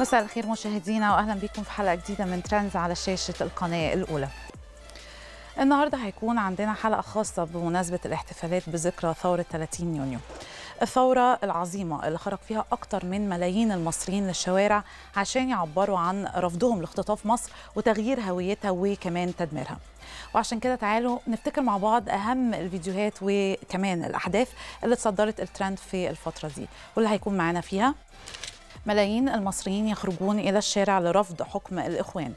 مساء الخير مشاهدينا واهلا بكم في حلقه جديده من ترندز على شاشه القناه الاولى. النهارده هيكون عندنا حلقه خاصه بمناسبه الاحتفالات بذكرى ثوره 30 يونيو. الثورة العظيمة اللي خرج فيها أكثر من ملايين المصريين للشوارع عشان يعبروا عن رفضهم لاختطاف مصر وتغيير هويتها وكمان تدميرها وعشان كده تعالوا نفتكر مع بعض أهم الفيديوهات وكمان الأحداث اللي اتصدرت الترند في الفترة دي واللي هيكون معانا فيها ملايين المصريين يخرجون إلى الشارع لرفض حكم الإخوان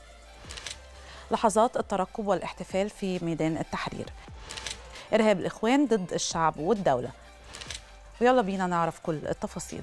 لحظات الترقب والاحتفال في ميدان التحرير إرهاب الإخوان ضد الشعب والدولة ويلا بينا نعرف كل التفاصيل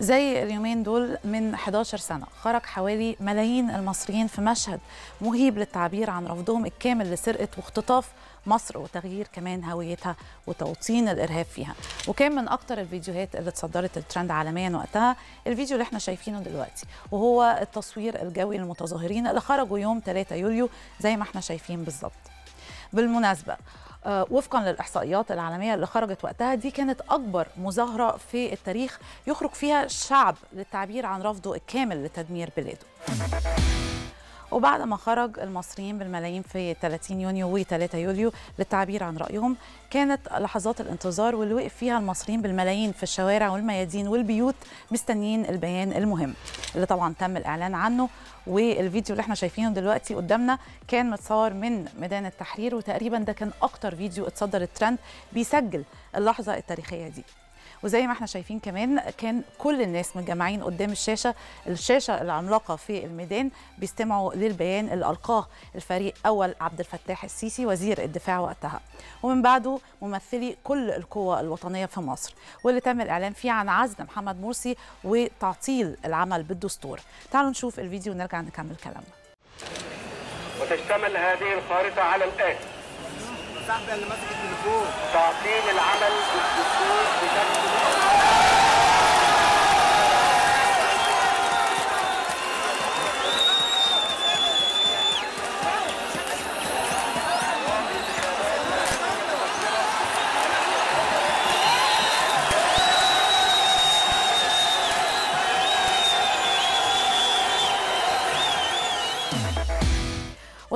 زي اليومين دول من 11 سنة خرج حوالي ملايين المصريين في مشهد مهيب للتعبير عن رفضهم الكامل لسرقة واختطاف مصر وتغيير كمان هويتها وتوطين الارهاب فيها وكان من اكتر الفيديوهات اللي اتصدرت الترند عالميا وقتها الفيديو اللي احنا شايفينه دلوقتي وهو التصوير الجوي للمتظاهرين اللي خرجوا يوم 3 يوليو زي ما احنا شايفين بالظبط بالمناسبه آه، وفقا للاحصائيات العالميه اللي خرجت وقتها دي كانت اكبر مظاهره في التاريخ يخرج فيها الشعب للتعبير عن رفضه الكامل لتدمير بلاده وبعد ما خرج المصريين بالملايين في 30 يونيو و3 يوليو للتعبير عن رأيهم كانت لحظات الانتظار واللي وقف فيها المصريين بالملايين في الشوارع والميادين والبيوت مستنيين البيان المهم اللي طبعا تم الإعلان عنه والفيديو اللي احنا شايفينه دلوقتي قدامنا كان متصور من ميدان التحرير وتقريبا ده كان أكتر فيديو اتصدر الترند بيسجل اللحظة التاريخية دي وزي ما احنا شايفين كمان كان كل الناس متجمعين قدام الشاشه الشاشه العملاقه في الميدان بيستمعوا للبيان اللي القاه الفريق اول عبد الفتاح السيسي وزير الدفاع وقتها ومن بعده ممثلي كل القوى الوطنيه في مصر واللي تم الاعلان فيه عن عزل محمد مرسي وتعطيل العمل بالدستور تعالوا نشوف الفيديو ونرجع نكمل كلامنا وتشتمل هذه الخارطه على الان تعطيل العمل بالدستور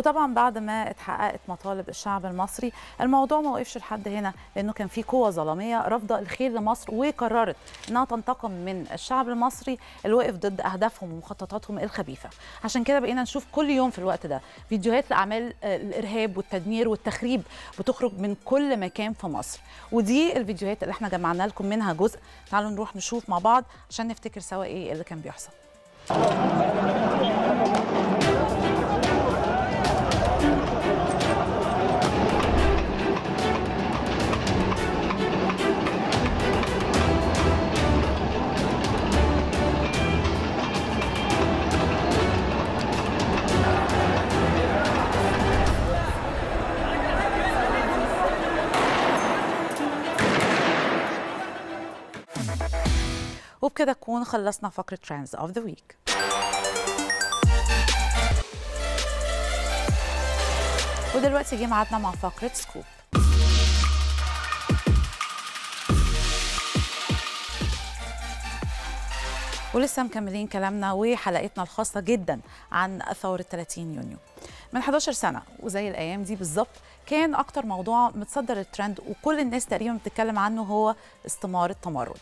وطبعا بعد ما اتحققت مطالب الشعب المصري الموضوع ما وقفش لحد هنا لانه كان في قوه ظلاميه رافضه الخير لمصر وقررت انها تنتقم من الشعب المصري الواقف ضد اهدافهم ومخططاتهم الخبيثه عشان كده بقينا نشوف كل يوم في الوقت ده فيديوهات لاعمال الارهاب والتدمير والتخريب بتخرج من كل مكان في مصر ودي الفيديوهات اللي احنا جمعنا لكم منها جزء تعالوا نروح نشوف مع بعض عشان نفتكر سوا ايه اللي كان بيحصل وبكده نكون خلصنا فقرة ترندز اوف ذا ويك ودلوقتي جه ميعادنا مع فقرة سكوب ولسه مكملين كلامنا وحلقتنا الخاصة جدا عن ثورة 30 يونيو من 11 سنة وزي الأيام دي بالظبط كان أكتر موضوع متصدر الترند وكل الناس تقريبا بتتكلم عنه هو استمارة التمرد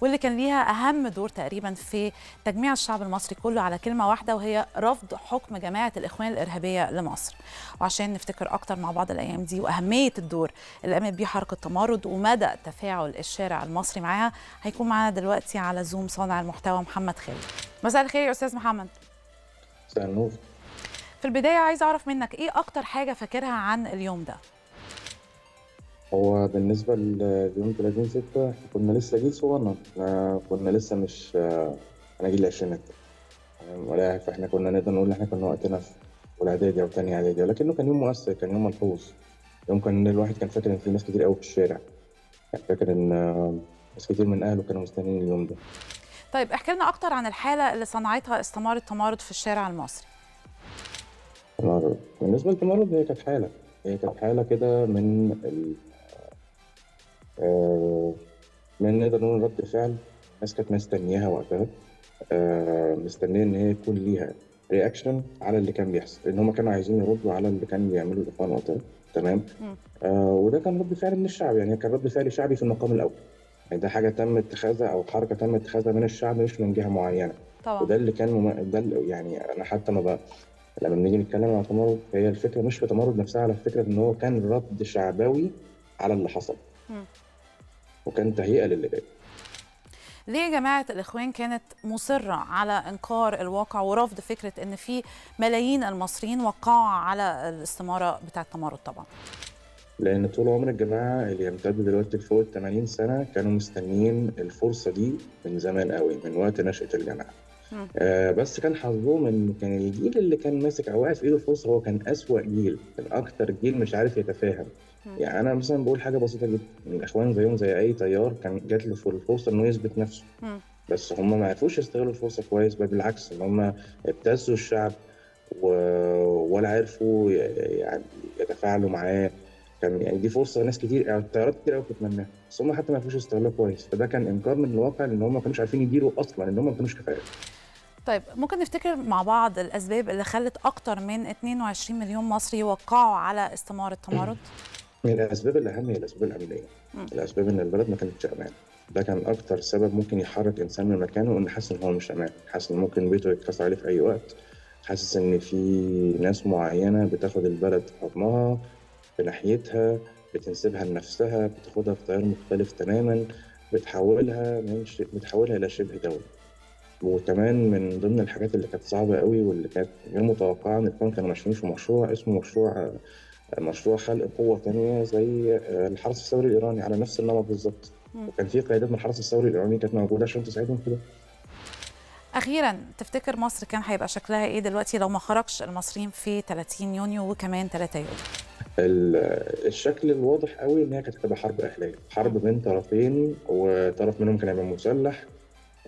واللي كان ليها اهم دور تقريبا في تجميع الشعب المصري كله على كلمه واحده وهي رفض حكم جماعه الاخوان الارهابيه لمصر وعشان نفتكر اكتر مع بعض الايام دي واهميه الدور اللي قامت بيه حركه التمرد ومدى تفاعل الشارع المصري معاها هيكون معانا دلوقتي على زوم صانع المحتوى محمد خالد مساء الخير يا استاذ محمد مساء النور في البدايه عايز اعرف منك ايه اكتر حاجه فاكرها عن اليوم ده هو بالنسبة ليوم 30 ستة احنا كنا لسه جيل صغنن احنا كنا لسه مش آه، انا جيل العشرينات ولا فاحنا كنا نقدر نقول احنا كنا وقتنا في اولى اعدادي او تانية اعدادي ولكنه كان يوم مؤثر كان يوم ملحوظ يوم كان الواحد كان فاكر ان في ناس كتير قوي في الشارع كان يعني فاكر ان آه، ناس كتير من اهله كانوا مستنيين اليوم ده طيب احكي لنا اكتر عن الحالة اللي صنعتها استمارة التمرد في الشارع المصري بالنسبة للتمرد هي كانت حالة هي كانت حالة كده من آه، ما نقدر نقول رد فعل الناس كانت مستنياها وقتها آه، مستنيه ان هي يكون ليها رياكشن على اللي كان بيحصل لان هم كانوا عايزين يردوا على اللي كان بيعملوا الاخوان وقتها تمام آه وده كان رد فعل من الشعب يعني كان رد فعل شعبي في المقام الاول يعني ده حاجه تم اتخاذها او حركه تم اتخاذها من الشعب مش من جهه معينه طبعا وده اللي كان مم... ده اللي يعني انا حتى ما بقى لما بنيجي نتكلم عن التمرد هي الفكره مش في التمرد نفسها على فكره ان هو كان رد شعبوي على اللي حصل وكان تهيئه للي جاي ليه يا جماعه الاخوان كانت مصره على انكار الواقع ورفض فكره ان في ملايين المصريين وقعوا على الاستماره بتاع التمرد طبعا لان طول عمر الجماعه اللي يمتد دلوقتي لفوق ال 80 سنه كانوا مستنيين الفرصه دي من زمان قوي من وقت نشاه الجماعه آه بس كان حظهم ان كان الجيل اللي كان ماسك او واقف في ايده فرصه هو كان اسوا جيل كان اكتر جيل مش عارف يتفاهم يعني انا مثلا بقول حاجه بسيطه جدا الاخوان زيهم زي اي تيار كان جات له الفرصه انه يثبت نفسه م. بس هم ما عرفوش يستغلوا الفرصه كويس بل بالعكس ان هم ابتزوا الشعب و... ولا عرفوا يعني يتفاعلوا معاه كان يعني دي فرصه ناس كتير يعني كتير قوي بتتمناها بس هم حتى ما عرفوش يستغلوها كويس فده كان انكار من الواقع ان هم ما كانوش عارفين يديروا اصلا ان هم ما كانوش كفايه طيب ممكن نفتكر مع بعض الاسباب اللي خلت اكتر من 22 مليون مصري يوقعوا على استماره تمرد؟ من الاسباب الاهم هي الاسباب الامنيه الاسباب ان البلد ما كانتش امان ده كان اكتر سبب ممكن يحرك انسان من مكانه ان حاسس ان هو مش امان حاسس ان ممكن بيته يتكسر عليه في اي وقت حاسس ان في ناس معينه بتاخد البلد حضنها في ناحيتها بتنسبها لنفسها بتاخدها في طيار مختلف تماما بتحولها من ش... بتحولها الى شبه دوله وكمان من ضمن الحاجات اللي كانت صعبه قوي واللي كانت غير متوقعه ان الكون كانوا ماشيين في مشروع اسمه مشروع مشروع خلق قوه ثانيه زي آه، الحرس الثوري الايراني على نفس النمط بالظبط وكان في قيادات من الحرس الثوري الايراني كانت موجوده عشان تساعدهم في ده اخيرا تفتكر مصر كان هيبقى شكلها ايه دلوقتي لو ما خرجش المصريين في 30 يونيو وكمان 3 يوليو الشكل الواضح قوي ان هي كانت هتبقى حرب اهليه حرب بين طرفين وطرف منهم كان هيبقى مسلح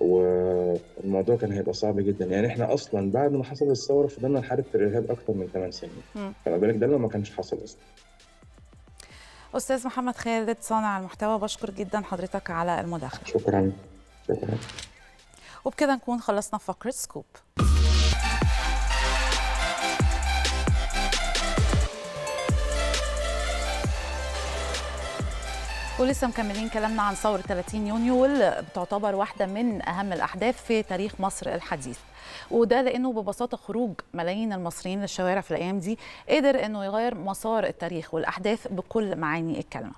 والموضوع كان هيبقى صعب جدا يعني احنا اصلا بعد ما حصلت الثوره فضلنا نحارب في الارهاب اكتر من 8 سنين فما بالك ده لو ما كانش حصل اصلا استاذ محمد خالد صانع المحتوى بشكر جدا حضرتك على المداخله شكرا شكرا وبكده نكون خلصنا فقره سكوب ولسه مكملين كلامنا عن ثورة 30 يونيو واللي بتعتبر واحدة من أهم الأحداث في تاريخ مصر الحديث وده لأنه ببساطة خروج ملايين المصريين للشوارع في الأيام دي قدر أنه يغير مسار التاريخ والأحداث بكل معاني الكلمة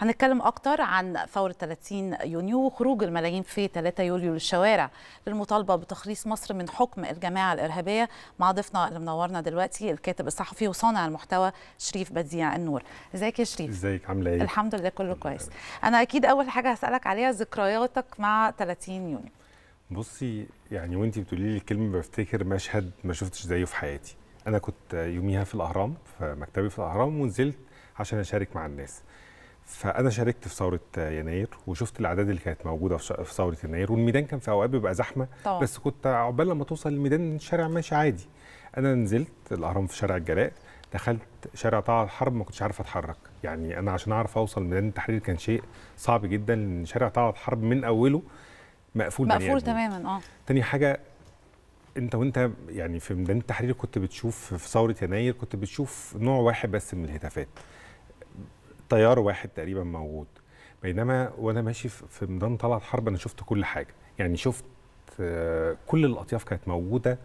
هنتكلم أكتر عن ثورة 30 يونيو وخروج الملايين في 3 يوليو للشوارع للمطالبة بتخليص مصر من حكم الجماعة الإرهابية مع ضيفنا اللي منورنا دلوقتي الكاتب الصحفي وصانع المحتوى شريف بديع النور ازيك يا شريف ازيك عامله ايه الحمد لله كله كويس انا اكيد اول حاجه هسالك عليها ذكرياتك مع 30 يونيو بصي يعني وانت بتقولي لي الكلمه بفتكر مشهد ما شفتش زيه في حياتي انا كنت يوميها في الاهرام في مكتبي في الاهرام ونزلت عشان اشارك مع الناس فانا شاركت في ثوره يناير وشفت الاعداد اللي كانت موجوده في ثوره يناير والميدان كان في اوقات بيبقى زحمه طبعا. بس كنت عقبال لما توصل الميدان الشارع ماشي عادي انا نزلت الاهرام في شارع الجلاء دخلت شارع طه الحرب ما كنتش عارف اتحرك يعني انا عشان اعرف اوصل ميدان التحرير كان شيء صعب جدا لان شارع طه الحرب من اوله مقفول مقفول تماما اه تاني حاجه انت وانت يعني في ميدان التحرير كنت بتشوف في ثوره يناير كنت بتشوف نوع واحد بس من الهتافات طيار واحد تقريبا موجود بينما وانا ماشي في ميدان طلعت حرب انا شفت كل حاجه يعني شفت آه، كل الاطياف كانت موجوده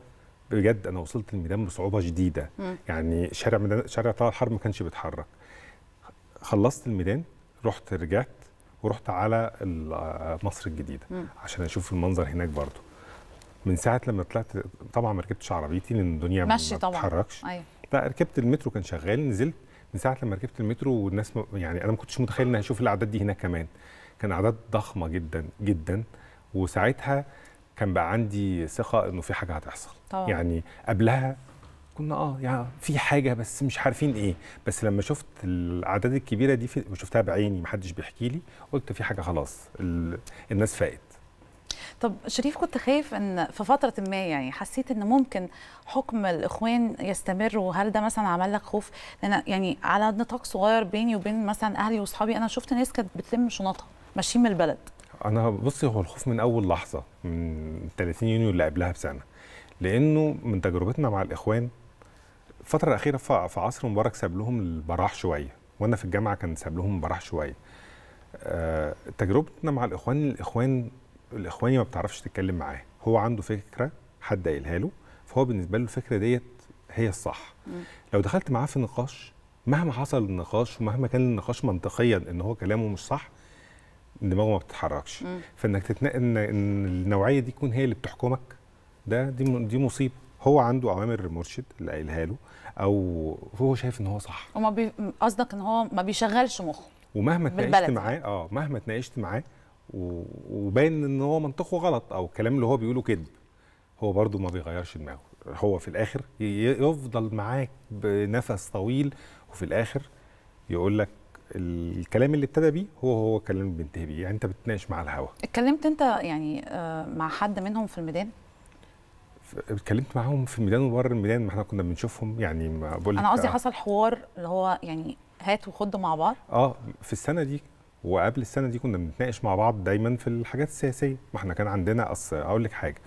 بجد انا وصلت الميدان بصعوبه شديده يعني شارع ميدان شارع طلعت حرب ما كانش بيتحرك خلصت الميدان رحت رجعت ورحت على آه، مصر الجديده مم. عشان اشوف المنظر هناك برضو من ساعه لما طلعت طبعا ما ركبتش عربيتي لان الدنيا ما بتتحركش أيوه. لا ركبت المترو كان شغال نزلت من ساعه لما ركبت المترو والناس يعني انا ما كنتش متخيل ان هشوف الاعداد دي هناك كمان كان اعداد ضخمه جدا جدا وساعتها كان بقى عندي ثقه انه في حاجه هتحصل طبعا. يعني قبلها كنا اه يعني في حاجه بس مش عارفين ايه بس لما شفت الاعداد الكبيره دي وشفتها شفتها بعيني محدش بيحكي لي قلت في حاجه خلاص الناس فاقت طب شريف كنت خايف ان في فتره ما يعني حسيت ان ممكن حكم الاخوان يستمر وهل ده مثلا عمل لك خوف لان يعني على نطاق صغير بيني وبين مثلا اهلي واصحابي انا شفت ناس كانت بتلم شنطها ماشيين من البلد انا بصي هو الخوف من اول لحظه من 30 يونيو اللي قبلها بسنه لانه من تجربتنا مع الاخوان الفتره الاخيره في عصر مبارك ساب لهم البراح شويه وانا في الجامعه كان ساب لهم البراح شويه آه، تجربتنا مع الاخوان الاخوان الاخواني ما بتعرفش تتكلم معاه هو عنده فكره حد قايلها له فهو بالنسبه له الفكره ديت هي الصح لو دخلت معاه في نقاش مهما حصل النقاش ومهما كان النقاش منطقيا ان هو كلامه مش صح دماغه ما بتتحركش م. فانك تتن... ان النوعيه دي تكون هي اللي بتحكمك ده دي دي مصيبه هو عنده اوامر المرشد اللي قايلها له او هو شايف ان هو صح وما بي... قصدك ان هو ما بيشغلش مخه ومهما اتناقشت يعني. معاه اه مهما اتناقشت معاه وباين ان هو منطقه غلط او الكلام اللي هو بيقوله كذب هو برده ما بيغيرش دماغه هو في الاخر يفضل معاك بنفس طويل وفي الاخر يقول لك الكلام اللي ابتدى بيه هو هو الكلام اللي بينتهي بيه يعني انت بتناقش مع الهوا اتكلمت انت يعني آه، مع حد منهم في الميدان اتكلمت معاهم في الميدان وبره الميدان ما احنا كنا بنشوفهم يعني بقول انا قصدي آه. حصل حوار اللي هو يعني هات وخد مع بعض اه في السنه دي وقبل السنه دي كنا بنتناقش مع بعض دايما في الحاجات السياسيه ما احنا كان عندنا اصل اقول لك حاجه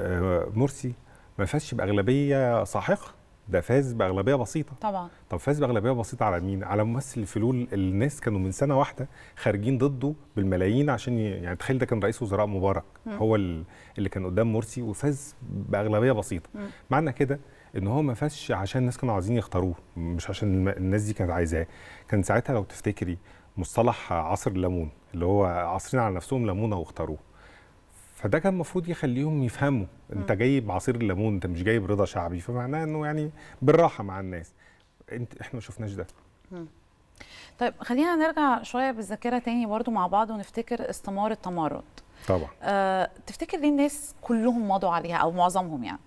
آه، مرسي ما فازش باغلبيه ساحقه ده فاز باغلبيه بسيطه طبعا طب فاز باغلبيه بسيطه على مين على ممثل الفلول الناس كانوا من سنه واحده خارجين ضده بالملايين عشان يعني تخيل ده كان رئيس وزراء مبارك م. هو اللي كان قدام مرسي وفاز باغلبيه بسيطه م. معنى كده ان هو ما فازش عشان الناس كانوا عايزين يختاروه مش عشان الناس دي كانت عايزاه كان ساعتها لو تفتكري مصطلح عصر الليمون اللي هو عصرين على نفسهم ليمونه واختاروه فده كان المفروض يخليهم يفهموا انت جايب عصير الليمون انت مش جايب رضا شعبي فمعناه انه يعني بالراحه مع الناس انت احنا ما شفناش ده طيب خلينا نرجع شويه بالذاكره تاني برضو مع بعض ونفتكر استمار التمرد طبعا أه تفتكر ليه الناس كلهم مضوا عليها او معظمهم يعني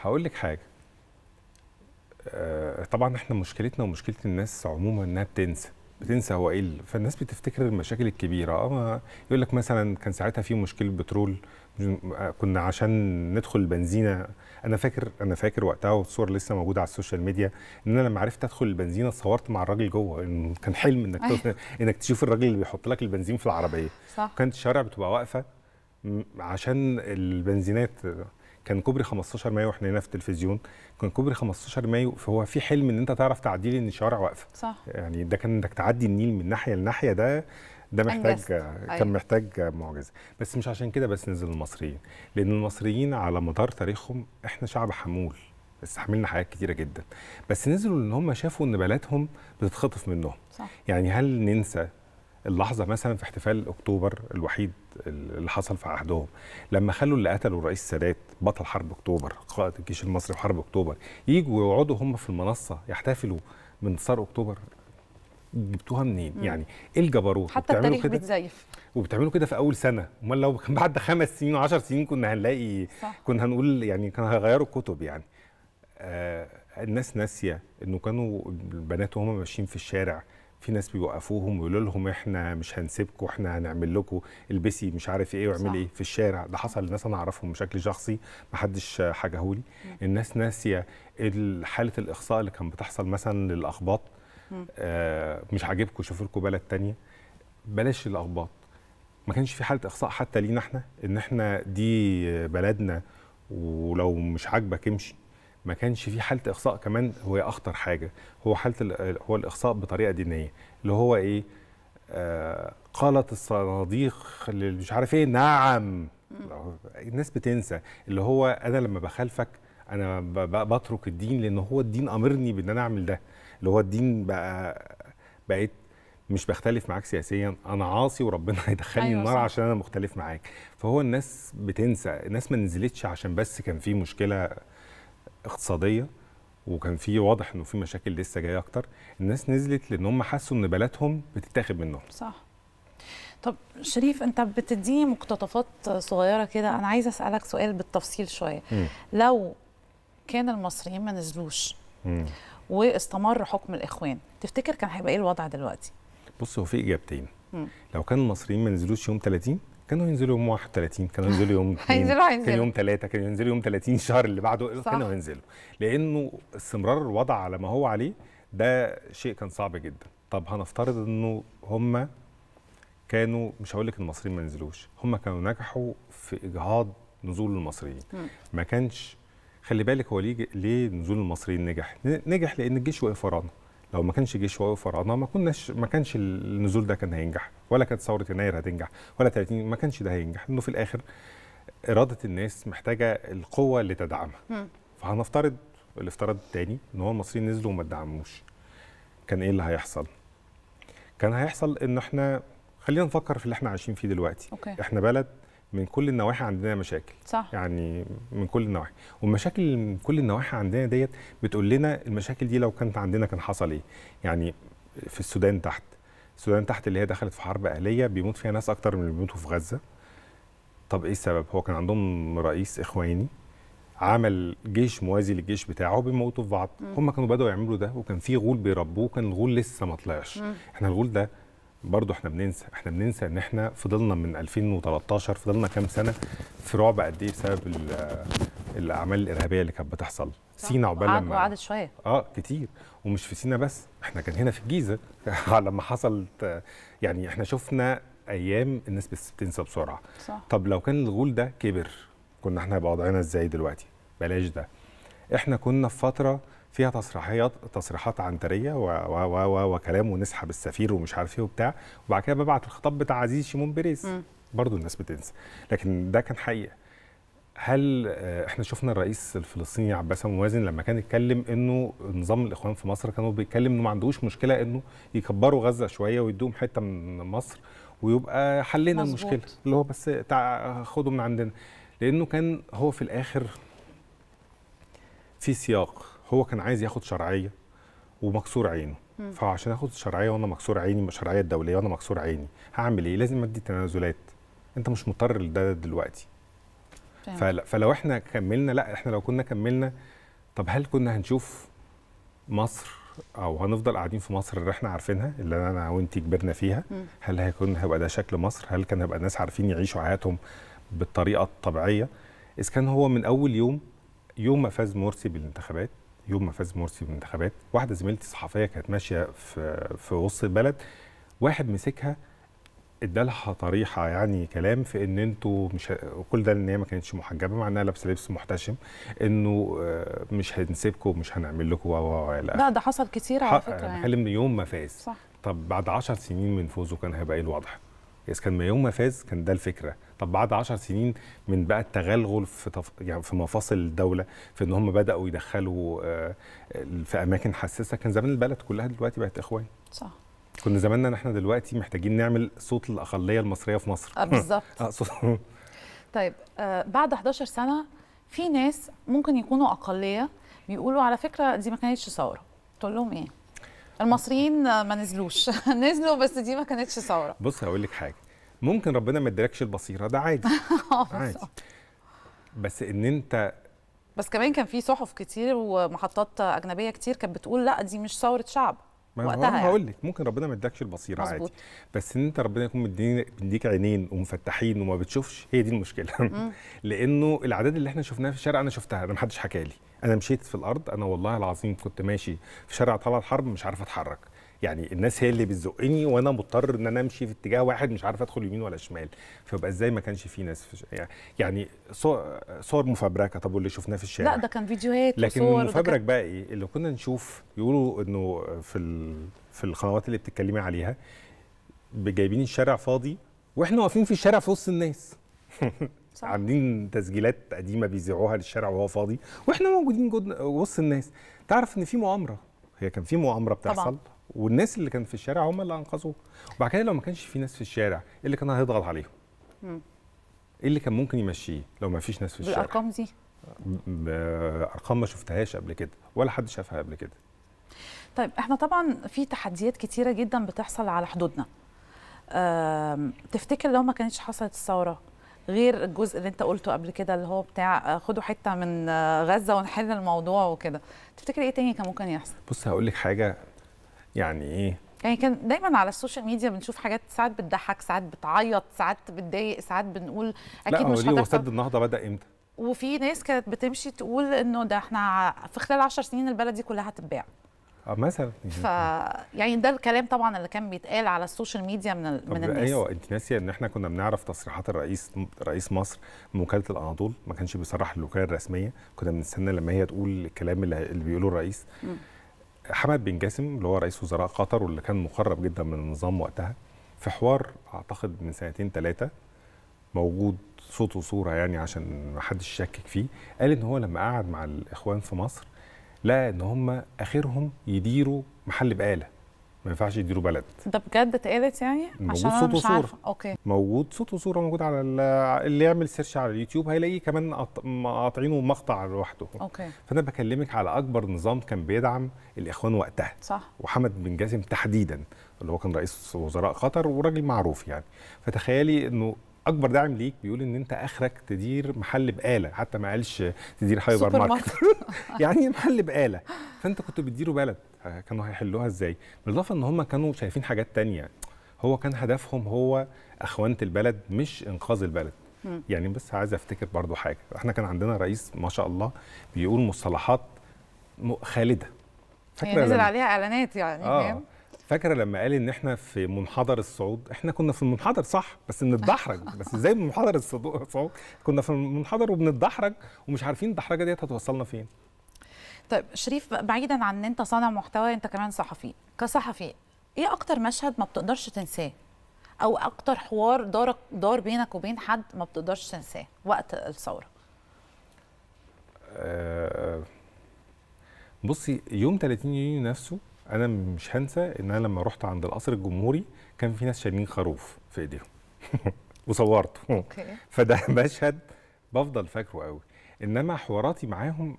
هقول لك حاجه أه طبعا احنا مشكلتنا ومشكله الناس عموما انها بتنسى بتنسى هو ايه فالناس بتفتكر المشاكل الكبيره اه يقول لك مثلا كان ساعتها في مشكله بترول آه، كنا عشان ندخل البنزينه انا فاكر انا فاكر وقتها والصور لسه موجوده على السوشيال ميديا ان انا لما عرفت ادخل البنزينه اتصورت مع الراجل جوه إن كان حلم انك أيوه. انك تشوف الراجل اللي بيحط لك البنزين في العربيه صح كانت الشوارع بتبقى واقفه عشان البنزينات كان كوبري 15 مايو واحنا هنا في التلفزيون كان كوبري 15 مايو فهو في حلم ان انت تعرف تعديل ان الشوارع واقفه صح يعني ده كان انك تعدي النيل من ناحيه لناحيه ده ده محتاج كان أيوة. محتاج معجزه بس مش عشان كده بس نزل المصريين لان المصريين على مدار تاريخهم احنا شعب حمول استحملنا حاجات كتيره جدا بس نزلوا ان هم شافوا ان بلدهم بتتخطف منهم صح. يعني هل ننسى اللحظه مثلا في احتفال اكتوبر الوحيد اللي حصل في عهدهم لما خلوا اللي قتلوا الرئيس السادات بطل حرب اكتوبر قائد الجيش المصري في حرب اكتوبر يجوا ويقعدوا هم في المنصه يحتفلوا بانتصار اكتوبر جبتوها منين؟ مم. يعني ايه الجبروت؟ حتى التاريخ بتزيف وبتعملوا كده في اول سنه، امال لو كان بعد خمس سنين و10 سنين كنا هنلاقي صح. كنا هنقول يعني كانوا هيغيروا الكتب يعني. آه الناس ناسيه انه كانوا البنات وهم ماشيين في الشارع في ناس بيوقفوهم ويقولوا لهم احنا مش هنسيبكم احنا هنعمل لكم البسي مش عارف ايه واعمل ايه في الشارع ده حصل لناس انا اعرفهم بشكل شخصي ما حدش حكاهولي الناس ناسيه حاله الاخصاء اللي كان بتحصل مثلا للاخباط آه مش عاجبكم شوفوا لكم بلد ثانيه بلاش الاخباط ما كانش في حاله اخصاء حتى لينا احنا ان احنا دي بلدنا ولو مش عاجبك امشي ما كانش في حاله اخصاء كمان هو اخطر حاجه هو حاله هو الاخصاء بطريقه دينيه اللي هو ايه آه قالت الصناديق مش عارف ايه نعم الناس بتنسى اللي هو انا لما بخالفك انا بترك الدين لان هو الدين امرني بان انا اعمل ده اللي هو الدين بقى بقيت مش بختلف معاك سياسيا انا عاصي وربنا هيدخلني أيوة النار عشان انا مختلف معاك فهو الناس بتنسى الناس ما نزلتش عشان بس كان في مشكله اقتصاديه وكان في واضح انه في مشاكل لسه جايه اكتر الناس نزلت لان هم حسوا ان بلدهم بتتاخد منهم صح طب شريف انت بتديني مقتطفات صغيره كده انا عايزه اسالك سؤال بالتفصيل شويه لو كان المصريين ما نزلوش واستمر حكم الاخوان تفتكر كان هيبقى ايه الوضع دلوقتي بص هو في اجابتين لو كان المصريين ما نزلوش يوم 30 كانوا ينزلوا يوم 31 كانوا ينزلوا يوم 2 هينزلوا هينزلوا كانوا يوم 3 كانوا ينزلوا يوم 30 الشهر اللي بعده صح. كانوا هينزلوا لانه استمرار الوضع على ما هو عليه ده شيء كان صعب جدا طب هنفترض انه هم كانوا مش هقول لك المصريين ما نزلوش هم كانوا نجحوا في اجهاض نزول المصريين ما كانش خلي بالك هو ليه ليه نزول المصريين نجح نجح لان الجيش وقف ورانا لو ما كانش جيش واقف ورانا ما كناش ما كانش النزول ده كان هينجح ولا كانت ثوره يناير هتنجح ولا 30 ما كانش ده هينجح انه في الاخر اراده الناس محتاجه القوه اللي تدعمها فهنفترض الافتراض الثاني ان هو المصريين نزلوا وما ادعموش كان ايه اللي هيحصل كان هيحصل ان احنا خلينا نفكر في اللي احنا عايشين فيه دلوقتي أوكي. احنا بلد من كل النواحي عندنا مشاكل صح. يعني من كل النواحي والمشاكل من كل النواحي عندنا ديت بتقول لنا المشاكل دي لو كانت عندنا كان حصل ايه يعني في السودان تحت السودان تحت اللي هي دخلت في حرب اهليه بيموت فيها ناس اكتر من اللي بيموتوا في غزه طب ايه السبب هو كان عندهم رئيس اخواني عمل جيش موازي للجيش بتاعه بيموتوا في بعض هم كانوا بداوا يعملوا ده وكان في غول بيربوه كان الغول لسه ما طلعش احنا الغول ده برضه احنا بننسى احنا بننسى ان احنا فضلنا من 2013 فضلنا كام سنه في رعب قد ايه بسبب آه، الاعمال الارهابيه اللي كانت بتحصل سينا عقبال لما عدت شويه اه كتير ومش في سينا بس احنا كان هنا في الجيزه لما حصلت يعني احنا شفنا ايام الناس بتنسى بسرعه صح. طب لو كان الغول ده كبر كنا احنا هيبقى وضعنا ازاي دلوقتي بلاش ده احنا كنا في فتره فيها تصريحات تصريحات عنتريه و و و وكلام ونسحب السفير ومش عارف ايه وبتاع وبعد كده ببعت الخطاب بتاع عزيز شيمون بيريز برضه الناس بتنسى لكن ده كان حقيقه هل آه، احنا شفنا الرئيس الفلسطيني عباس موازن لما كان يتكلم انه نظام الاخوان في مصر كانوا بيتكلم انه ما عندوش مشكله انه يكبروا غزه شويه ويدوهم حته من مصر ويبقى حلينا المشكله اللي هو بس خدوا من عندنا لانه كان هو في الاخر في سياق هو كان عايز ياخد شرعيه ومكسور عينه فعشان اخد شرعيه وانا مكسور عيني الشرعيه الدوليه وانا مكسور عيني هعمل ايه لازم ادي تنازلات انت مش مضطر لده دلوقتي فل... فلو احنا كملنا لا احنا لو كنا كملنا طب هل كنا هنشوف مصر او هنفضل قاعدين في مصر اللي احنا عارفينها اللي انا وانت كبرنا فيها م. هل هيكون هيبقى ده شكل مصر هل كان هيبقى الناس عارفين يعيشوا حياتهم بالطريقه الطبيعيه اذ كان هو من اول يوم يوم ما فاز مرسي بالانتخابات يوم ما فاز مرسي بالانتخابات واحده زميلتي صحفيه كانت ماشيه في في وسط البلد واحد مسكها ادالها طريحه يعني كلام في ان انتوا مش كل ده ان هي ما كانتش محجبه مع انها لابسه لبس محتشم انه آه، مش هنسيبكم ومش هنعمل لكم و و لا ده حصل كتير على فكره يعني بتكلم يوم ما فاز صح. طب بعد 10 سنين من فوزه كان هيبقى ايه الوضع؟ اذا كان ما يوم ما فاز كان ده الفكره طب بعد 10 سنين من بقى التغلغل في تف... يعني في مفاصل الدوله في ان هم بداوا يدخلوا آه، في اماكن حساسه كان زمان البلد كلها دلوقتي بقت اخوان صح كنا زماننا احنا دلوقتي محتاجين نعمل صوت الاقليه المصريه في مصر آه، بالظبط آه، طيب بعد 11 سنه في ناس ممكن يكونوا اقليه بيقولوا على فكره دي ما كانتش ثوره تقول لهم ايه المصريين ما نزلوش نزلوا بس دي ما كانتش ثوره بص هقول لك حاجه ممكن ربنا ما ادالكش البصيره ده عادي آه، عادي بس ان انت بس كمان كان في صحف كتير ومحطات اجنبيه كتير كانت بتقول لا دي مش ثوره شعب ما وقتها انا يعني. هقول لك ممكن ربنا ما ادكش البصيره مزبوط. عادي بس ان انت ربنا يكون مديك عينين ومفتحين وما بتشوفش هي دي المشكله لانه الاعداد اللي احنا شفناها في الشارع انا شفتها انا ما حدش حكى لي انا مشيت في الارض انا والله العظيم كنت ماشي في شارع طلعت حرب مش عارف اتحرك يعني الناس هي اللي بتزقني وانا مضطر ان انا امشي في اتجاه واحد مش عارف ادخل يمين ولا شمال فبقى ازاي ما كانش في ناس في ش... يعني صور مفبركه طب واللي شفناه في الشارع لا ده كان فيديوهات لكن المفبرك كان... بقى ايه اللي كنا نشوف يقولوا انه في ال... في القنوات اللي بتتكلمي عليها جايبين الشارع فاضي واحنا واقفين في الشارع في وسط الناس صح. عاملين تسجيلات قديمه بيذيعوها للشارع وهو فاضي واحنا موجودين وسط الناس تعرف ان في مؤامره هي كان في مؤامره بتحصل طبعا. والناس اللي كانت في الشارع هم اللي انقذوه وبعد كده لو ما كانش في ناس في الشارع ايه اللي كان هيضغط عليهم ايه اللي كان ممكن يمشيه لو ما فيش ناس في الشارع بالارقام دي ارقام ما شفتهاش قبل كده ولا حد شافها قبل كده طيب احنا طبعا في تحديات كتيره جدا بتحصل على حدودنا تفتكر لو ما كانتش حصلت الثوره غير الجزء اللي انت قلته قبل كده اللي هو بتاع آه، خدوا حته من آه، غزه ونحل الموضوع وكده تفتكر ايه تاني كان ممكن يحصل بص هقول لك حاجه يعني ايه يعني كان دايما على السوشيال ميديا بنشوف حاجات ساعات بتضحك ساعات بتعيط ساعات بتضايق ساعات بنقول اكيد لا مش هتحصل وسد النهضه بدا امتى وفي ناس كانت بتمشي تقول انه ده احنا في خلال 10 سنين البلد دي كلها هتتباع آه، مثلا ف يعني ده الكلام طبعا اللي كان بيتقال على السوشيال ميديا من ال... من الناس ايوه انت ناسيه ان احنا كنا بنعرف تصريحات الرئيس رئيس مصر من وكاله الاناضول ما كانش بيصرح للوكاله الرسميه كنا بنستنى لما هي تقول الكلام اللي, اللي بيقوله الرئيس م. حمد بن جاسم اللي هو رئيس وزراء قطر واللي كان مقرب جدا من النظام وقتها في حوار اعتقد من سنتين ثلاثه موجود صوت وصوره يعني عشان ما حدش يشكك فيه قال ان هو لما قعد مع الاخوان في مصر لقى ان هم اخرهم يديروا محل بقاله ما ينفعش يديروا بلد ده بجد اتقالت يعني عشان موجود صوت وصوره اوكي موجود صوت وصوره موجود على اللي يعمل سيرش على اليوتيوب هيلاقيه كمان قاطعينه مقطع لوحده اوكي فانا بكلمك على اكبر نظام كان بيدعم الاخوان وقتها صح وحمد بن جاسم تحديدا اللي هو كان رئيس وزراء قطر وراجل معروف يعني فتخيلي انه اكبر داعم ليك بيقول ان انت اخرك تدير محل بقاله حتى ما قالش تدير هايبر ماركت يعني إيه محل بقاله فانت كنت بتديره بلد كانوا هيحلوها ازاي بالاضافه ان هم كانوا شايفين حاجات تانية هو كان هدفهم هو اخوانه البلد مش انقاذ البلد م. يعني بس عايز افتكر برضو حاجه احنا كان عندنا رئيس ما شاء الله بيقول مصطلحات خالده فاكره نزل عليها اعلانات يعني آه. فاكره لما قال ان احنا في منحدر الصعود احنا كنا في المنحدر صح بس بنتدحرج بس ازاي منحدر الصعود كنا في المنحدر وبنتدحرج ومش عارفين الدحرجه ديت هتوصلنا فين طيب شريف بعيدا عن ان انت صانع محتوى انت كمان صحفي كصحفي ايه اكتر مشهد ما بتقدرش تنساه او اكتر حوار دارك دار بينك وبين حد ما بتقدرش تنساه وقت الثوره أه بصي يوم 30 يونيو نفسه انا مش هنسى ان انا لما رحت عند القصر الجمهوري كان في ناس شايلين خروف في ايديهم وصورته فده مشهد بفضل فاكره قوي انما حواراتي معاهم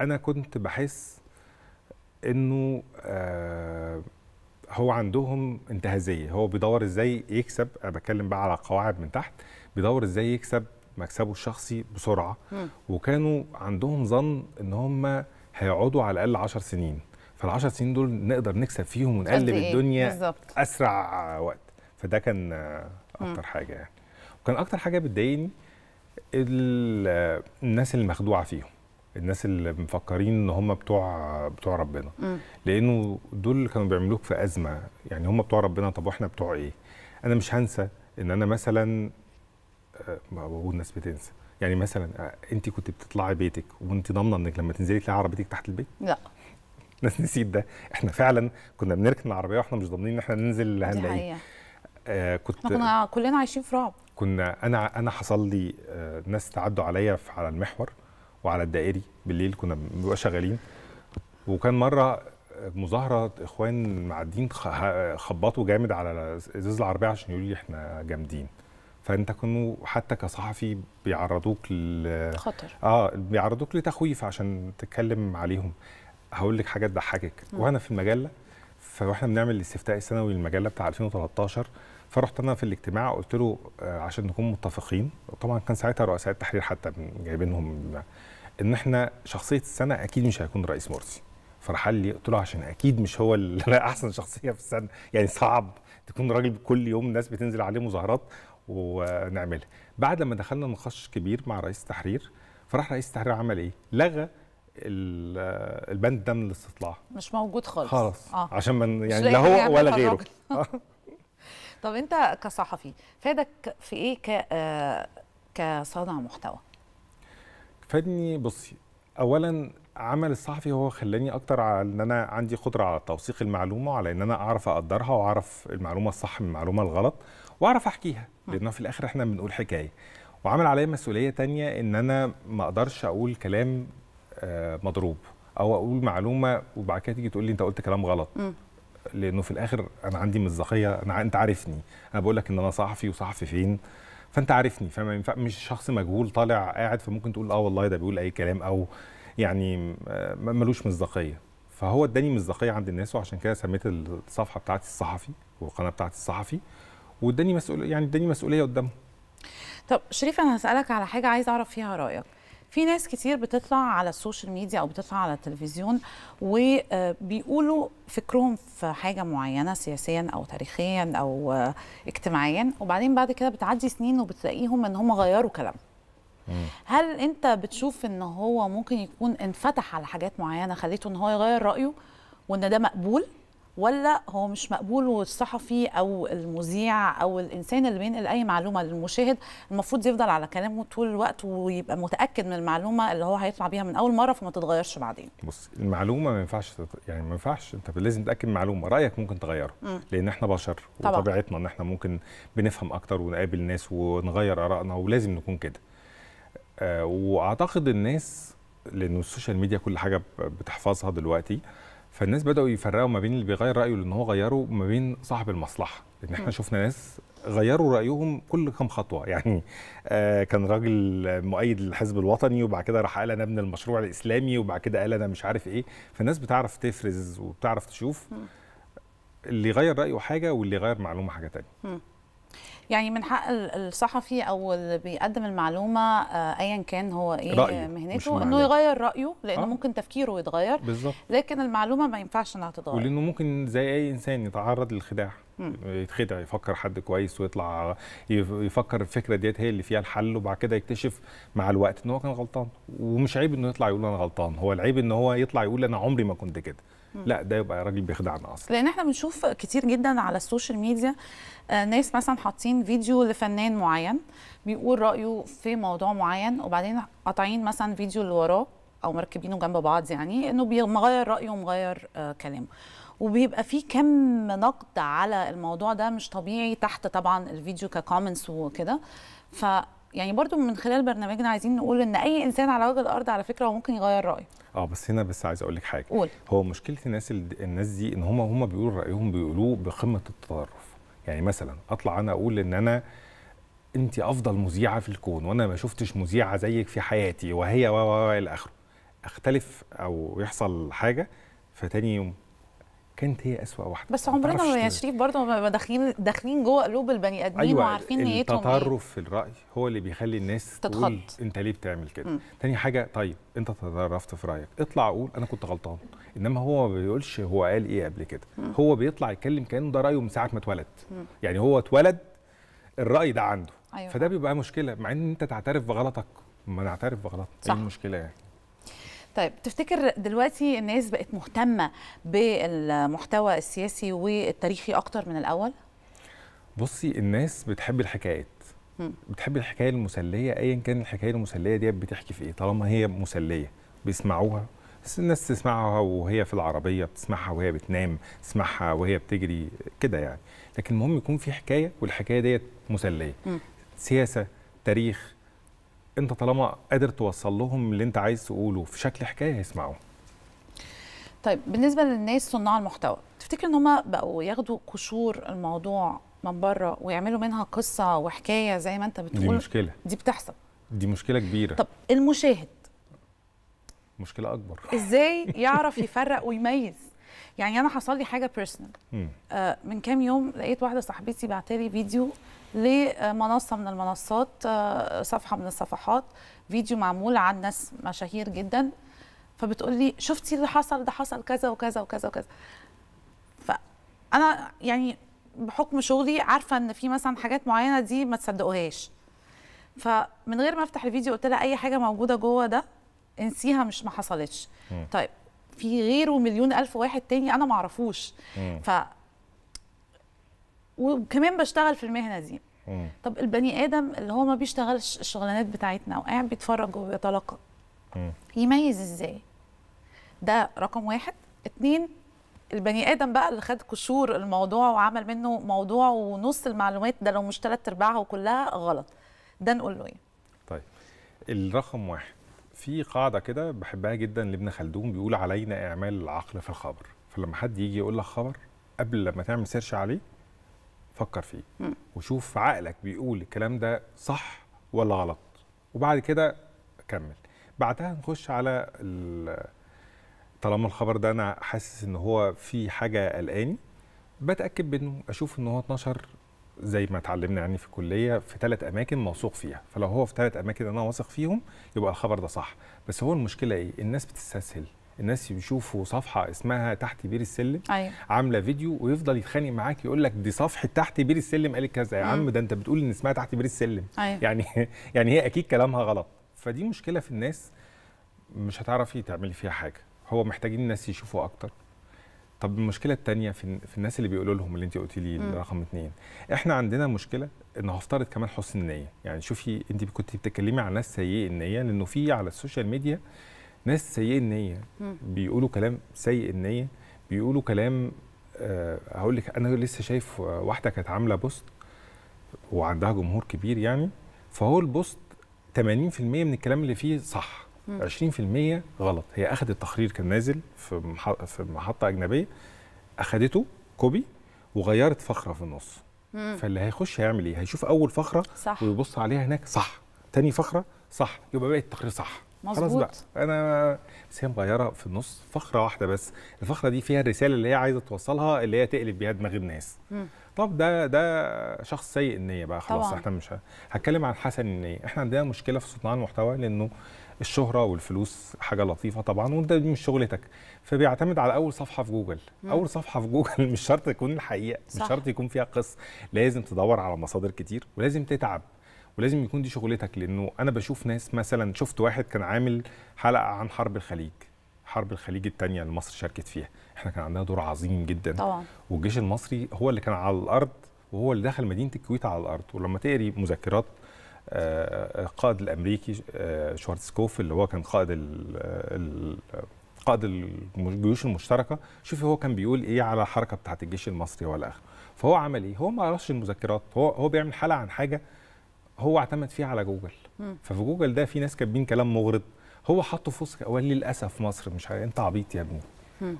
انا كنت بحس انه آه هو عندهم انتهازيه هو بيدور ازاي يكسب انا بتكلم بقى على قواعد من تحت بيدور ازاي يكسب مكسبه الشخصي بسرعه م. وكانوا عندهم ظن ان هم هيقعدوا على الاقل 10 سنين فال10 سنين دول نقدر نكسب فيهم ونقلب إيه؟ الدنيا بالزبط. اسرع وقت فده كان اكتر م. حاجه يعني وكان اكتر حاجه بتضايقني الناس اللي مخدوعه فيهم الناس اللي مفكرين ان هم بتوع بتوع ربنا م. لانه دول اللي كانوا بيعملوك في ازمه يعني هم بتوع ربنا طب واحنا بتوع ايه انا مش هنسى ان انا مثلا آه، بقول الناس بتنسى يعني مثلا آه، انت كنت بتطلعي بيتك وانت ضامنه انك لما تنزلي تلاقي عربيتك تحت البيت لا الناس نسيت ده احنا فعلا كنا بنركن العربيه واحنا مش ضامنين ان احنا ننزل هنلاقيه آه كنت احنا كنا كلنا عايشين في رعب كنا انا انا حصل لي آه ناس تعدوا عليا على المحور وعلى الدائري بالليل كنا بنبقى شغالين وكان مره مظاهره اخوان معدين خبطوا جامد على ازاز العربيه عشان يقولوا لي احنا جامدين فانت كنوا حتى كصحفي بيعرضوك ل خطر اه بيعرضوك لتخويف عشان تتكلم عليهم هقول لك حاجه تضحكك وانا في المجله فاحنا بنعمل الاستفتاء السنوي للمجله بتاع 2013 فرحت انا في الاجتماع قلت له آه، عشان نكون متفقين طبعا كان ساعتها رؤساء التحرير حتى جايبينهم ان احنا شخصيه السنه اكيد مش هيكون رئيس مرسي فرحل لي قلت له عشان اكيد مش هو اللي احسن شخصيه في السنه يعني صعب تكون راجل كل يوم ناس بتنزل عليه مظاهرات ونعملها بعد لما دخلنا نقاش كبير مع رئيس التحرير فراح رئيس التحرير عمل ايه لغى آه، البند ده من الاستطلاع مش موجود خالص خالص آه. عشان من يعني لا هو ولا غيره طب انت كصحفي فادك في ايه ك آه، كصانع محتوى فادني بصي اولا عمل الصحفي هو خلاني اكتر على ان انا عندي قدره على توثيق المعلومه وعلى ان انا اعرف اقدرها واعرف المعلومه الصح من المعلومه الغلط واعرف احكيها لانه في الاخر احنا بنقول حكايه وعمل عليا مسؤوليه تانية ان انا ما اقدرش اقول كلام آه، مضروب او اقول معلومه وبعد كده تيجي تقول لي انت قلت كلام غلط لانه في الاخر انا عندي مصداقيه انا انت عارفني انا بقول لك ان انا صحفي وصحفي فين فانت عارفني فما ينفع مش شخص مجهول طالع قاعد فممكن تقول اه والله ده بيقول اي كلام او يعني ملوش مصداقيه فهو اداني مصداقيه عند الناس وعشان كده سميت الصفحه بتاعتي الصحفي والقناه بتاعتي الصحفي واداني مسؤول يعني اداني مسؤوليه قدامهم طب شريف انا هسالك على حاجه عايز اعرف فيها رايك في ناس كتير بتطلع على السوشيال ميديا او بتطلع على التلفزيون وبيقولوا آه، فكرهم في حاجه معينه سياسيا او تاريخيا او آه، اجتماعيا وبعدين بعد كده بتعدي سنين وبتلاقيهم ان هم غيروا كلامهم هل انت بتشوف ان هو ممكن يكون انفتح على حاجات معينه خليته ان هو يغير رايه وان ده مقبول ولا هو مش مقبول والصحفي او المذيع او الانسان اللي بينقل اي معلومه للمشاهد المفروض يفضل على كلامه طول الوقت ويبقى متاكد من المعلومه اللي هو هيطلع بيها من اول مره فما تتغيرش بعدين بص المعلومه ما ينفعش يعني ما ينفعش انت لازم تتاكد من معلومه رايك ممكن تغيره م. لان احنا بشر طبعا. وطبيعتنا ان احنا ممكن بنفهم اكتر ونقابل ناس ونغير ارائنا ولازم نكون كده آه واعتقد الناس لانه السوشيال ميديا كل حاجه بتحفظها دلوقتي آه فالناس بداوا يفرقوا ما بين اللي بيغير رايه لان هو غيره وما بين صاحب المصلحه لان احنا شفنا ناس غيروا رايهم كل كام خطوه يعني آه كان راجل مؤيد للحزب الوطني وبعد كده راح قال انا ابن المشروع الاسلامي وبعد كده قال انا مش عارف ايه فالناس بتعرف تفرز وبتعرف تشوف اللي غير رايه حاجه واللي غير معلومه حاجه ثانيه يعني من حق الصحفي او اللي بيقدم المعلومه آه، ايا كان هو ايه رأيه. مهنته انه يغير رايه لانه آه. ممكن تفكيره يتغير بالزبط. لكن المعلومه ما ينفعش انها تتغير ولانه ممكن زي اي انسان يتعرض للخداع يتخدع يفكر حد كويس ويطلع يفكر الفكره ديت هي اللي فيها الحل وبعد كده يكتشف مع الوقت ان هو كان غلطان ومش عيب انه يطلع يقول انا غلطان هو العيب ان هو يطلع يقول انا عمري ما كنت كده لا ده يبقى راجل بيخدعنا اصلا لان احنا بنشوف كتير جدا على السوشيال ميديا آه، ناس مثلا حاطين فيديو لفنان معين بيقول رايه في موضوع معين وبعدين قاطعين مثلا فيديو اللي وراه او مركبينه جنب بعض يعني انه بيغير رايه ومغير آه، كلامه وبيبقى في كم نقد على الموضوع ده مش طبيعي تحت طبعا الفيديو ككومنتس وكده ف يعني برضو من خلال برنامجنا عايزين نقول ان اي انسان على وجه الارض على فكره هو ممكن يغير رايه اه بس هنا بس عايز اقول لك حاجه قول. هو مشكله الناس الناس دي ان هم هم بيقولوا رايهم بيقولوه بقمه التطرف يعني مثلا اطلع انا اقول ان انا انت افضل مذيعه في الكون وانا ما شفتش مذيعه زيك في حياتي وهي و الى اخره اختلف او يحصل حاجه فتاني يوم كانت هي اسوا واحده بس عمرنا يا شريف برضه ما داخلين داخلين جوه قلوب البني ادمين أيوة وعارفين نيتهم ايه التطرف في الراي هو اللي بيخلي الناس تقول انت ليه بتعمل كده تاني حاجه طيب انت تطرفت في رايك اطلع قول انا كنت غلطان انما هو ما بيقولش هو قال ايه قبل كده م. هو بيطلع يتكلم كانه ده رايه من ساعه ما اتولد يعني هو اتولد الراي ده عنده أيوة. فده بيبقى مشكله مع ان انت تعترف بغلطك ما نعترف بغلطنا ايه المشكله يعني طيب تفتكر دلوقتي الناس بقت مهتمه بالمحتوى السياسي والتاريخي اكتر من الاول بصي الناس بتحب الحكايات بتحب الحكايه المسليه ايا كان الحكايه المسليه دي بتحكي في ايه طالما هي مسليه بيسمعوها الناس تسمعها وهي في العربيه بتسمعها وهي بتنام تسمعها وهي بتجري كده يعني لكن المهم يكون في حكايه والحكايه ديت مسليه م. سياسه تاريخ انت طالما قادر توصل لهم اللي انت عايز تقوله في شكل حكايه هيسمعوه طيب بالنسبه للناس صناع المحتوى تفتكر ان هم بقوا ياخدوا قشور الموضوع من بره ويعملوا منها قصه وحكايه زي ما انت بتقول دي مشكله دي بتحصل دي مشكله كبيره طب المشاهد مشكله اكبر ازاي يعرف يفرق ويميز يعني انا حصل لي حاجه بيرسونال آه، من كام يوم لقيت واحده صاحبتي لي فيديو لمنصه من المنصات آه، صفحه من الصفحات فيديو معمول عن ناس مشاهير جدا فبتقول لي شفتي اللي حصل ده حصل كذا وكذا وكذا وكذا فانا يعني بحكم شغلي عارفه ان في مثلا حاجات معينه دي ما تصدقوهاش فمن غير ما افتح الفيديو قلت لها اي حاجه موجوده جوه ده انسيها مش ما حصلتش طيب في غيره مليون الف واحد تاني انا ما اعرفوش ف وكمان بشتغل في المهنه دي طب البني ادم اللي هو ما بيشتغلش الشغلانات بتاعتنا وقاعد بيتفرج وبيتلقى يميز ازاي ده رقم واحد اتنين البني ادم بقى اللي خد قشور الموضوع وعمل منه موضوع ونص المعلومات ده لو مش ثلاث ارباعها وكلها غلط ده نقول له ايه طيب الرقم واحد في قاعده كده بحبها جدا لابن خلدون بيقول علينا اعمال العقل في الخبر فلما حد يجي يقول لك خبر قبل لما تعمل سيرش عليه فكر فيه وشوف عقلك بيقول الكلام ده صح ولا غلط وبعد كده كمل بعدها نخش على طالما الخبر ده انا حاسس ان هو في حاجه قلقاني بتاكد منه اشوف ان هو اتنشر زي ما اتعلمنا يعني في الكليه في ثلاث اماكن موثوق فيها فلو هو في ثلاث اماكن انا واثق فيهم يبقى الخبر ده صح بس هو المشكله ايه الناس بتستسهل الناس بيشوفوا صفحه اسمها تحت بير السلم أيوة. عامله فيديو ويفضل يتخانق معاك يقول لك دي صفحه تحت بير السلم قالت كذا يا عم ده انت بتقول ان اسمها تحت بير السلم أيوة. يعني يعني هي اكيد كلامها غلط فدي مشكله في الناس مش هتعرفي تعملي فيها حاجه هو محتاجين الناس يشوفوا اكتر طب المشكله الثانيه في, في الناس اللي بيقولوا لهم اللي انت قلتي لي رقم اثنين احنا عندنا مشكله ان هفترض كمان حسن النيه يعني شوفي انت كنت بتتكلمي عن ناس سيئي النيه لانه في على السوشيال ميديا ناس سيئي النيه بيقولوا كلام سيء النيه بيقولوا كلام آه، هقول لك انا لسه شايف واحده كانت عامله بوست وعندها جمهور كبير يعني فهو البوست 80% من الكلام اللي فيه صح 20% غلط هي اخذت تقرير كان نازل في في محطه اجنبيه اخذته كوبي وغيرت فقره في النص مم. فاللي هيخش هيعمل ايه هيشوف اول فقره صح. ويبص عليها هناك صح تاني فقره صح يبقى بقى التقرير صح مظبوط خلاص بقى انا بس هي مغيره في النص فقره واحده بس الفقره دي فيها الرساله اللي هي عايزه توصلها اللي هي تقلب بيها دماغ الناس مم. طب ده ده شخص سيء النيه بقى خلاص طبعا. احنا مش هتكلم عن حسن النيه احنا عندنا مشكله في صناعه المحتوى لانه الشهره والفلوس حاجه لطيفه طبعا وانت دي مش شغلتك فبيعتمد على اول صفحه في جوجل مم. اول صفحه في جوجل مش شرط تكون الحقيقه صح. مش شرط يكون فيها قصه لازم تدور على مصادر كتير ولازم تتعب ولازم يكون دي شغلتك لانه انا بشوف ناس مثلا شفت واحد كان عامل حلقه عن حرب الخليج حرب الخليج التانية اللي مصر شاركت فيها احنا كان عندنا دور عظيم جدا طبعا والجيش المصري هو اللي كان على الارض وهو اللي دخل مدينه الكويت على الارض ولما تقري مذكرات آه، القائد الامريكي آه، شوارتسكوف اللي هو كان قائد قائد الجيوش المشتركه شوف هو كان بيقول ايه على الحركه بتاعه الجيش المصري والى اخره فهو عمل ايه هو ما قراش المذكرات هو هو بيعمل حلقه عن حاجه هو اعتمد فيها على جوجل ففي جوجل ده في ناس كاتبين كلام مغرض هو حطه في وسط قال للاسف مصر مش عارف انت عبيط يا ابني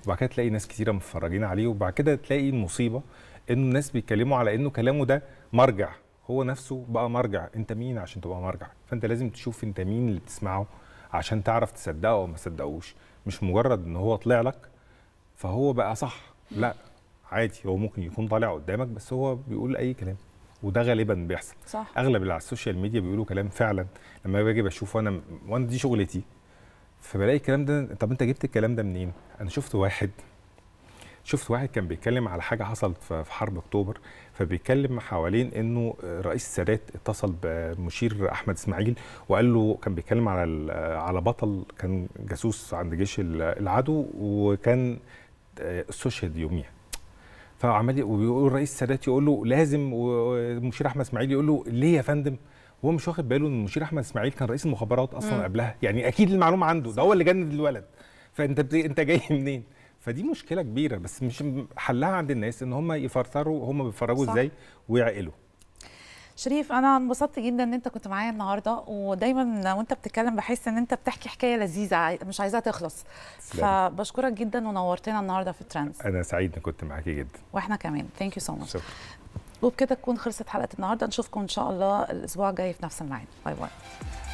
وبعد كده تلاقي ناس كتيره متفرجين عليه وبعد كده تلاقي المصيبه انه الناس بيتكلموا على انه كلامه ده مرجع هو نفسه بقى مرجع انت مين عشان تبقى مرجع فانت لازم تشوف انت مين اللي بتسمعه عشان تعرف تصدقه او ما تصدقوش مش مجرد ان هو طلع لك فهو بقى صح لا عادي هو ممكن يكون طالع قدامك بس هو بيقول اي كلام وده غالبا بيحصل صح. اغلب اللي على السوشيال ميديا بيقولوا كلام فعلا لما باجي بشوف وانا وانا دي شغلتي فبلاقي الكلام ده طب انت جبت الكلام ده منين انا شفت واحد شفت واحد كان بيتكلم على حاجه حصلت في حرب اكتوبر فبيتكلم حوالين انه رئيس السادات اتصل بمشير احمد اسماعيل وقال له كان بيتكلم على على بطل كان جاسوس عند جيش العدو وكان استشهد يوميها فعمال وبيقول رئيس السادات يقول له لازم ومشير احمد اسماعيل يقول له ليه يا فندم هو مش واخد باله ان المشير احمد اسماعيل كان رئيس المخابرات اصلا مم. قبلها يعني اكيد المعلومه عنده ده هو اللي جند الولد فانت انت جاي منين فدي مشكله كبيره بس مش حلها عند الناس ان هم يفرطروا هم بيتفرجوا ازاي ويعقلوا شريف انا انبسطت جدا ان انت كنت معايا النهارده ودايما وانت بتتكلم بحس ان انت بتحكي حكايه لذيذه مش عايزاها تخلص فبشكرك جدا ونورتنا النهارده في الترانس انا سعيد اني كنت معاكي جدا واحنا كمان ثانك يو سو ماتش وبكده تكون خلصت حلقه النهارده نشوفكم ان شاء الله الاسبوع الجاي في نفس الميعاد باي باي